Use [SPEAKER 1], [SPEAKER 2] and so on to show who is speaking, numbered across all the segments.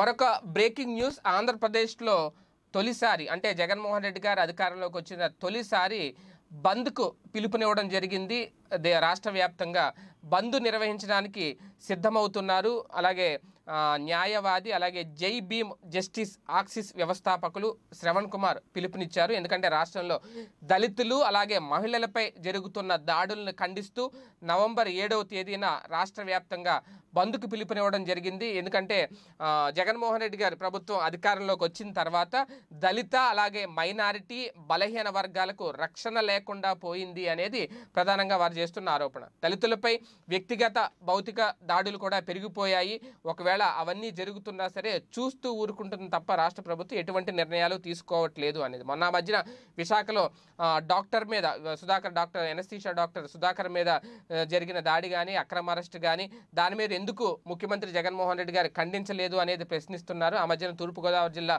[SPEAKER 1] మరొక breaking news ఆంధ్రప్రదేశ్లో తొలిసారి అంటే జగన్మోహన్ రెడ్డి గారు అధికారంలోకి వచ్చిన తొలిసారి బంద్కు పిలుపునివ్వడం జరిగింది రాష్ట్ర వ్యాప్తంగా బంద్ నిర్వహించడానికి సిద్ధమవుతున్నారు అలాగే న్యాయవాది అలాగే జై భీమ్ జస్టిస్ ఆక్సిస్ వ్యవస్థాపకులు శ్రవణ్ కుమార్ పిలుపునిచ్చారు ఎందుకంటే రాష్ట్రంలో దళితులు అలాగే మహిళలపై జరుగుతున్న దాడులను ఖండిస్తూ నవంబర్ ఏడవ తేదీన రాష్ట్ర వ్యాప్తంగా బంద్కు పిలుపునివ్వడం జరిగింది ఎందుకంటే జగన్మోహన్ రెడ్డి గారు ప్రభుత్వం అధికారంలోకి వచ్చిన తర్వాత దళిత అలాగే మైనారిటీ బలహీన వర్గాలకు రక్షణ లేకుండా పోయింది అనేది ప్రధానంగా వారు చేస్తున్న ఆరోపణ దళితులపై వ్యక్తిగత భౌతిక దాడులు కూడా పెరిగిపోయాయి ఒకవేళ అవన్నీ జరుగుతున్నా సరే చూస్తూ ఊరుకుంటుంది తప్ప రాష్ట్ర ప్రభుత్వం ఎటువంటి నిర్ణయాలు తీసుకోవట్లేదు అనేది మొన్న మధ్యన విశాఖలో డాక్టర్ మీద Sudhakar doctor anaesthesia doctor Sudhakar మీద జరిగిన దాడి కానీ అక్రమ అరెస్ట్ కానీ దాని మీద ఎందుకు ముఖ్యమంత్రి జగన్మోహన్ రెడ్డి గారు ఖండించలేదు అనేది ప్రశ్నిస్తున్నారు ఆ మధ్యన తూర్పుగోదావరి జిల్లా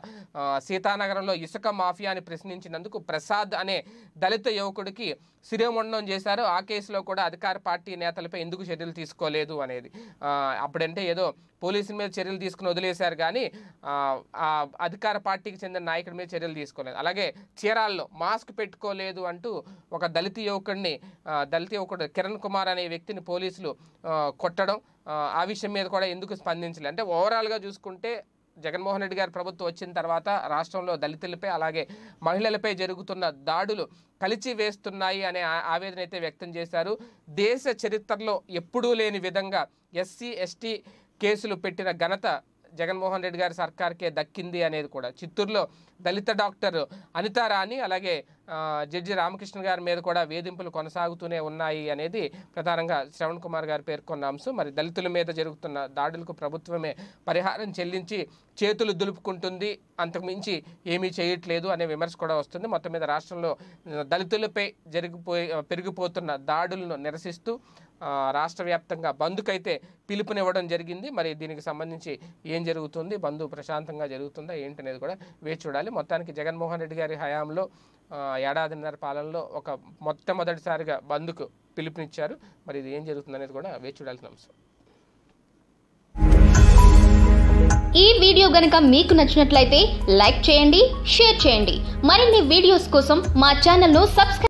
[SPEAKER 1] సీతానగరంలో ఇసుక మాఫియా అని ప్రశ్నించినందుకు ప్రసాద్ అనే దళిత యువకుడికి శిరోమండం చేశారు ఆ కేసులో కూడా అధికార పార్టీ నేతలపై ఎందుకు చర్యలు తీసుకోలేదు అనేది అప్పుడంటే ఏదో పోలీసుల మీద చర్యలు తీసుకుని వదిలేశారు కానీ అధికార పార్టీకి చెందిన నాయకుడి మీద చర్యలు తీసుకోలేదు అలాగే చీరాల్లో మాస్క్ పెట్టుకోలేదు అంటూ ఒక దళిత యువకుడిని దళిత యువకుడు కిరణ్ కుమార్ అనే వ్యక్తిని పోలీసులు కొట్టడం ఆ విషయం మీద కూడా ఎందుకు స్పందించలే అంటే ఓవరాల్గా చూసుకుంటే జగన్మోహన్ రెడ్డి గారి ప్రభుత్వం వచ్చిన తర్వాత రాష్ట్రంలో దళితులపై అలాగే మహిళలపై జరుగుతున్న దాడులు కలిచి వేస్తున్నాయి అనే ఆవేదన అయితే వ్యక్తం చేశారు దేశ చరిత్రలో ఎప్పుడూ లేని విధంగా ఎస్సీ ఎస్టీ కేసులు పెట్టిన ఘనత జగన్మోహన్ రెడ్డి గారి సర్కార్కే దక్కింది అనేది కూడా చిత్తూరులో దళిత డాక్టర్ అనితారాణి అలాగే జడ్జి రామకృష్ణ గారి మీద కూడా వేధింపులు కొనసాగుతూనే ఉన్నాయి అనేది ప్రధానంగా శ్రవణ్ కుమార్ గారు పేర్కొన్న అంశం మరి దళితుల మీద జరుగుతున్న దాడులకు ప్రభుత్వమే పరిహారం చెల్లించి చేతులు దులుపుకుంటుంది అంతకుమించి ఏమీ చేయట్లేదు అనే విమర్శ కూడా వస్తుంది మొత్తం మీద రాష్ట్రంలో దళితులపై జరిగిపోయి పెరిగిపోతున్న దాడులను నిరసిస్తూ రాష్ట్ర వ్యాప్తంగా బంద్కైతే పిలుపునివ్వడం జరిగింది మరి దీనికి సంబంధించి ఏం జరుగుతుంది బంధు ప్రశాంతంగా జరుగుతుందా ఏంటనేది కూడా వేచి చూడాలి మొత్తానికి జగన్మోహన్ రెడ్డి గారి హయాంలో ఏడాదిన్నర పాలనలో ఒక మొట్టమొదటిసారిగా బంద్కు పిలుపునిచ్చారు మరి ఇది ఏం అనేది కూడా వేచి చూడాల్సిన అంశం ఈ వీడియో గనక మీకు నచ్చినట్లయితే లైక్ చేయండి షేర్ చేయండి మరిన్ని వీడియోస్ కోసం మా ఛానల్ను సబ్స్క్రైబ్